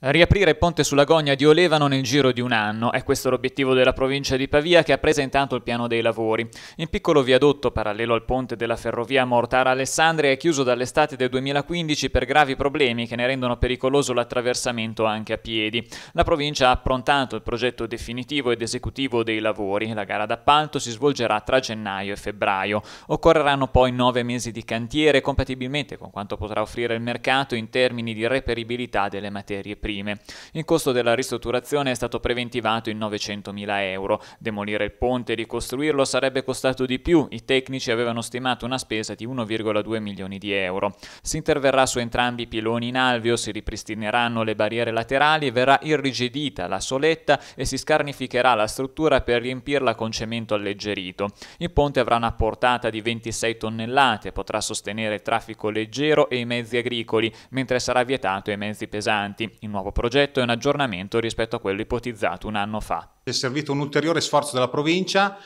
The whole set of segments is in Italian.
Riaprire il ponte sulla Gogna di Olevano nel giro di un anno è questo l'obiettivo della provincia di Pavia che ha presentato il piano dei lavori. Il piccolo viadotto parallelo al ponte della ferrovia Mortara-Alessandria è chiuso dall'estate del 2015 per gravi problemi che ne rendono pericoloso l'attraversamento anche a piedi. La provincia ha approntato il progetto definitivo ed esecutivo dei lavori. La gara d'appalto si svolgerà tra gennaio e febbraio. Occorreranno poi nove mesi di cantiere compatibilmente con quanto potrà offrire il mercato in termini di reperibilità delle materie prime prime. Il costo della ristrutturazione è stato preventivato in 900.000 euro. Demolire il ponte e ricostruirlo sarebbe costato di più, i tecnici avevano stimato una spesa di 1,2 milioni di euro. Si interverrà su entrambi i piloni in alveo, si ripristineranno le barriere laterali, verrà irrigidita la soletta e si scarnificherà la struttura per riempirla con cemento alleggerito. Il ponte avrà una portata di 26 tonnellate, potrà sostenere il traffico leggero e i mezzi agricoli, mentre sarà vietato ai mezzi pesanti. In nuovo progetto e un aggiornamento rispetto a quello ipotizzato un anno fa. È servito un ulteriore sforzo della provincia,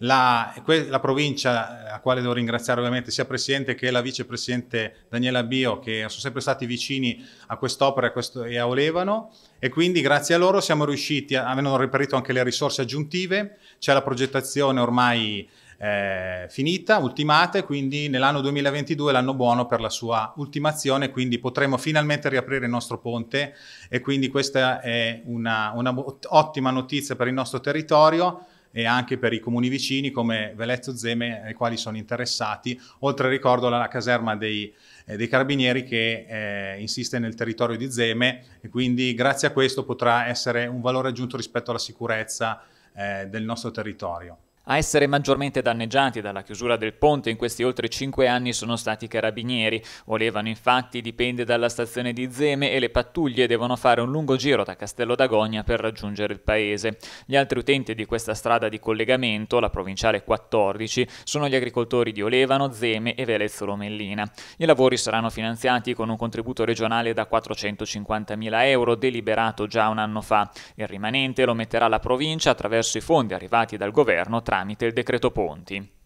la, la provincia eh, a quale devo ringraziare ovviamente sia il Presidente che la Vicepresidente Daniela Bio che sono sempre stati vicini a quest'opera e a Olevano e quindi grazie a loro siamo riusciti, avevano reperito anche le risorse aggiuntive, c'è la progettazione ormai eh, finita, ultimate, quindi nell'anno 2022 è l'anno buono per la sua ultimazione, quindi potremo finalmente riaprire il nostro ponte e quindi questa è una, una ottima notizia per il nostro territorio e anche per i comuni vicini come Velezzo Zeme ai quali sono interessati, oltre ricordo la caserma dei, eh, dei carabinieri che eh, insiste nel territorio di Zeme e quindi grazie a questo potrà essere un valore aggiunto rispetto alla sicurezza eh, del nostro territorio. A essere maggiormente danneggiati dalla chiusura del ponte in questi oltre cinque anni sono stati i carabinieri. Volevano infatti dipende dalla stazione di Zeme e le pattuglie devono fare un lungo giro da Castello d'Agogna per raggiungere il paese. Gli altri utenti di questa strada di collegamento, la provinciale 14, sono gli agricoltori di Olevano, Zeme e Velezzo Lomellina. I lavori saranno finanziati con un contributo regionale da 450.000 euro deliberato già un anno fa. Il rimanente lo metterà la provincia attraverso i fondi arrivati dal governo tra tramite il decreto Ponti.